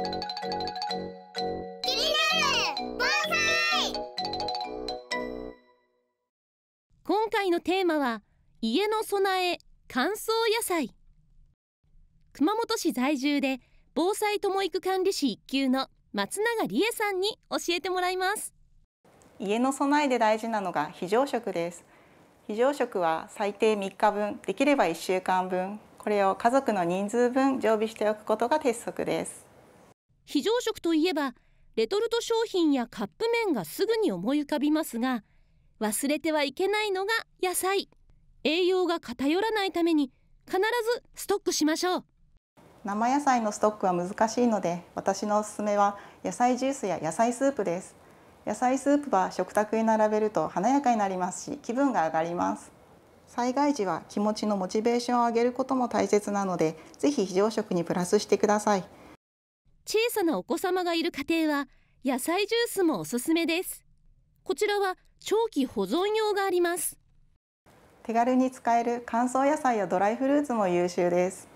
気になる今回のテーマは家の備え乾燥野菜熊本市在住で防災ともいく管理士一級の松永理恵さんに教えてもらいます家の備えで大事なのが非常食です非常食は最低3日分できれば1週間分これを家族の人数分常備しておくことが鉄則です非常食といえばレトルト商品やカップ麺がすぐに思い浮かびますが忘れてはいけないのが野菜栄養が偏らないために必ずストックしましょう生野菜のストックは難しいので私のおすすめは野菜ジュースや野菜スープです野菜スープは食卓に並べると華やかになりますし気分が上がります災害時は気持ちのモチベーションを上げることも大切なのでぜひ非常食にプラスしてください小さなお子様がいる家庭は野菜ジュースもおすすめですこちらは長期保存用があります手軽に使える乾燥野菜やドライフルーツも優秀です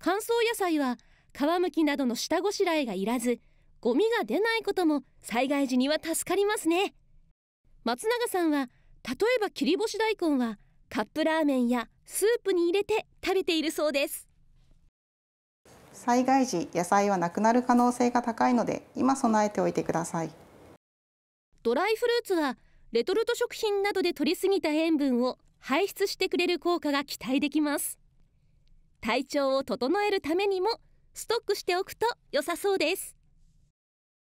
乾燥野菜は皮むきなどの下ごしらえがいらずゴミが出ないことも災害時には助かりますね松永さんは例えば切り干し大根はカップラーメンやスープに入れて食べているそうです災害時野菜はなくなる可能性が高いので今備えておいてくださいドライフルーツはレトルト食品などで摂りすぎた塩分を排出してくれる効果が期待できます体調を整えるためにもストックしておくと良さそうです